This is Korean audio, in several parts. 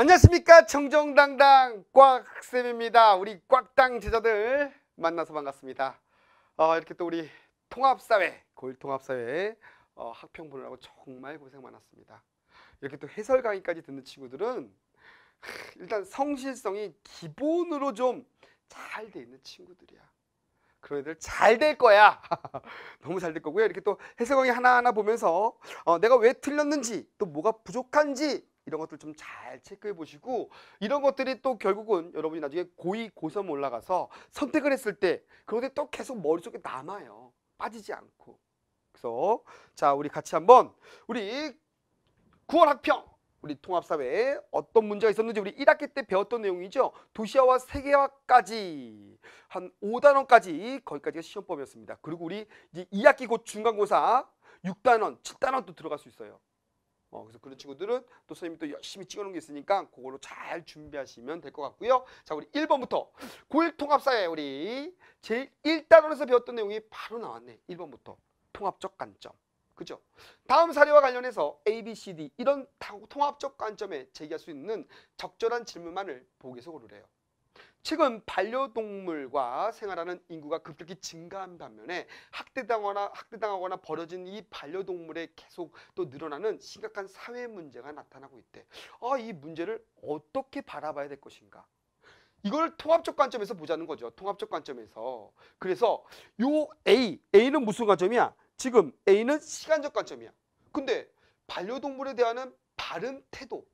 안녕하십니까 청정당당 꽉쌤입니다 우리 꽉당 제자들 만나서 반갑습니다 어, 이렇게 또 우리 통합사회 골통합사회 어, 학평 보느라고 정말 고생 많았습니다 이렇게 또 해설 강의까지 듣는 친구들은 일단 성실성이 기본으로 좀 잘 돼 있는 친구들이야 그런 애들 잘 될 거야. 너무 잘 될 거고요. 이렇게 또 해설강의 하나하나 보면서 어, 내가 왜 틀렸는지 또 뭐가 부족한지 이런 것들 좀 잘 체크해 보시고 이런 것들이 또 결국은 여러분이 나중에 고2, 고3 올라가서 선택을 했을 때 그런데 또 계속 머릿속에 남아요. 빠지지 않고. 그래서 자 우리 같이 한번 우리 9월 학평 우리 통합사회에 어떤 문제가 있었는지 우리 1학기 때 배웠던 내용이죠. 도시화와 세계화까지 한 5단원까지 거기까지가 시험법이었습니다. 그리고 우리 이제 2학기 곧 중간고사 6단원, 7단원도 들어갈 수 있어요. 어, 그래서 그런 친구들은 또 선생님이 또 열심히 찍어놓은 게 있으니까 그걸로 잘 준비하시면 될 것 같고요. 자, 우리 1번부터 9일 통합사회 우리 제일 1단원에서 배웠던 내용이 바로 나왔네. 1번부터 통합적 관점. 그죠? 다음 사례와 관련해서 A, B, C, D 이런 통합적 관점에 제기할 수 있는 적절한 질문만을 보기에서 고르래요. 최근 반려동물과 생활하는 인구가 급격히 증가한 반면에 학대당하거나 학대당하거나 버려진 이 반려동물의 계속 또 늘어나는 심각한 사회 문제가 나타나고 있대. 아, 이 문제를 어떻게 바라봐야 될 것인가? 이걸 통합적 관점에서 보자는 거죠. 통합적 관점에서. 그래서 요 A, A는 무슨 관점이야? 지금 A는 시간적 관점이야. 근데 반려동물에 대한 바른 태도,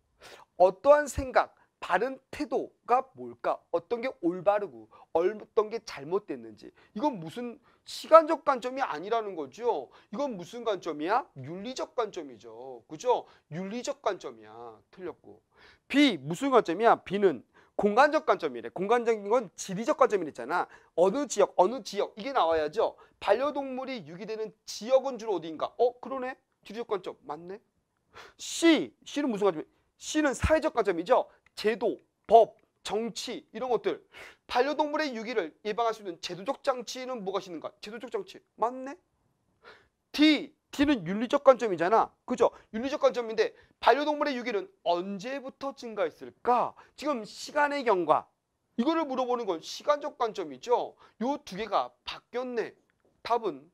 어떠한 생각, 바른 태도가 뭘까? 어떤 게 올바르고 어떤 게 잘못됐는지 이건 무슨 시간적 관점이 아니라는 거죠. 이건 무슨 관점이야? 윤리적 관점이죠. 그죠? 윤리적 관점이야. 틀렸고. B 무슨 관점이야? B는 공간적 관점이래. 공간적인 건 지리적 관점이랬잖아. 어느 지역, 어느 지역 이게 나와야죠. 반려동물이 유기되는 지역은 주로 어디인가? 어, 그러네. 지리적 관점 맞네. C, C는 무슨 관점이야? C는 사회적 관점이죠. 제도, 법, 정치 이런 것들 반려동물의 유기를 예방할 수 있는 제도적 장치는 무엇이 있는가? 제도적 장치 맞네? D D는 윤리적 관점이잖아. 그죠? 윤리적 관점인데 반려동물의 유기는 언제부터 증가했을까? 지금 시간의 경과. 이거를 물어보는 건 시간적 관점이죠. 요 두 개가 바뀌었네. 답은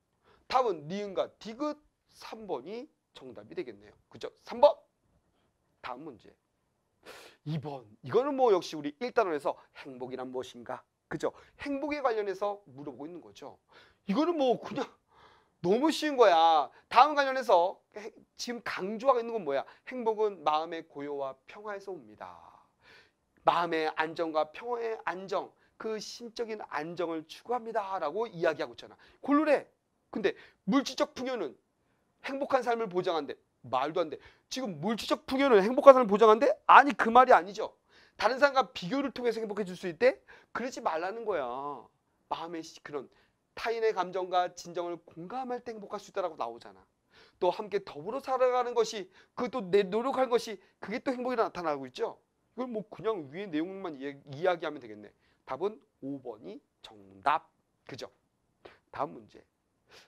답은 니은과 디귿 3번이 정답이 되겠네요. 그죠? 3번. 다음 문제. 2번. 이거는 뭐 역시 우리 1단원에서 행복이란 무엇인가? 그죠? 행복에 관련해서 물어보고 있는 거죠. 이거는 뭐 그냥 너무 쉬운 거야. 다음 관련해서 지금 강조하고 있는 건 뭐야? 행복은 마음의 고요와 평화에서 옵니다. 마음의 안정과 평화의 안정, 그 심적인 안정을 추구합니다. 라고 이야기하고 있잖아. 골로래. 근데 물질적 풍요는 행복한 삶을 보장한데 말도 안 돼. 지금 물질적 풍요는 행복한 사람을 보장한데? 아니 그 말이 아니죠. 다른 사람과 비교를 통해서 행복해질 수 있대? 그러지 말라는 거야. 마음의 그런 타인의 감정과 진정을 공감할 때 행복할 수 있다라고 나오잖아. 또 함께 더불어 살아가는 것이 그것도 내 노력한 것이 그게 또 행복이라 나타나고 있죠. 이걸 뭐 그냥 위에 내용만 이야, 기하면 되겠네. 답은 5번이 정답. 그죠? 다음 문제.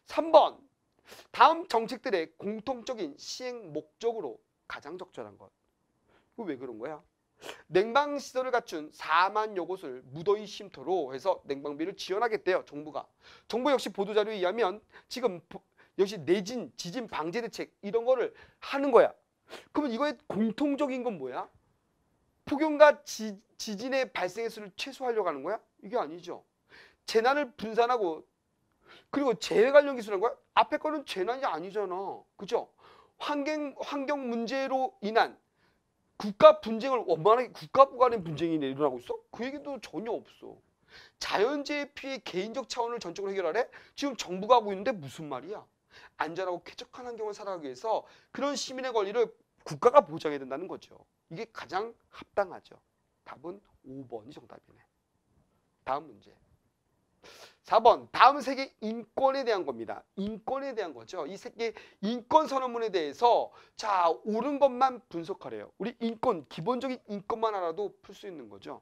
3번. 다음 정책들의 공통적인 시행 목적으로 가장 적절한 것. 이거 왜 그런 거야? 냉방 시설을 갖춘 4만 여곳을 무더위 쉼터로 해서 냉방비를 지원하겠대요. 정부가. 정부 역시 보도자료에 의하면 지금 역시 내진, 지진 방제 대책 이런 거를 하는 거야. 그러면 이거의 공통적인 건 뭐야? 폭염과 지, 지진의 발생횟수를 최소화하려고 하는 거야? 이게 아니죠. 재난을 분산하고 그리고 재해 관련 기술이란 거야? 앞에 거는 재난이 아니잖아. 그죠? 환경, 환경 문제로 인한 국가 분쟁을 원만하게 국가 부 간의 분쟁이 일어나고 있어? 그 얘기도 전혀 없어. 자연재해 피해 개인적 차원을 전적으로 해결하래? 지금 정부가 하고 있는데 무슨 말이야? 안전하고 쾌적한 환경을 살아가기 위해서 그런 시민의 권리를 국가가 보장해야 된다는 거죠. 이게 가장 합당하죠. 답은 5번이 정답이네. 다음 문제. 4번 다음 세계 인권에 대한 겁니다. 인권에 대한 거죠. 이 세계 인권 선언문에 대해서 자 옳은 것만 분석하래요. 우리 인권 기본적인 인권만 알아도 풀 수 있는 거죠.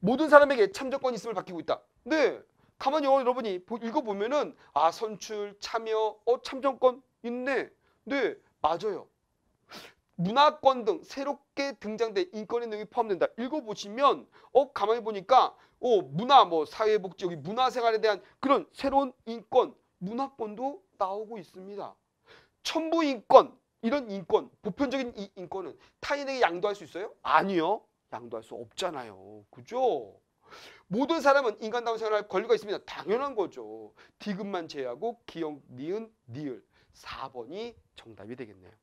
모든 사람에게 참정권이 있음을 밝히고 있다. 네. 가만히 어, 여러분이 읽어보면은 아 선출 참여 어 참정권 있네. 네 맞아요. 문화권 등 새롭게 등장된 인권의 능용이 포함된다. 읽어보시면 어 가만히 보니까 어 문화 뭐 사회복지 여기 문화생활에 대한 그런 새로운 인권 문화권도 나오고 있습니다. 천부인권 이런 인권 보편적인 이 인권은 타인에게 양도할 수 있어요? 아니요. 양도할 수 없잖아요. 그죠? 모든 사람은 인간다운 생활할 권리가 있습니다. 당연한 거죠. 디귿만 제외하고 기역, 니은, 니을 4번이 정답이 되겠네요.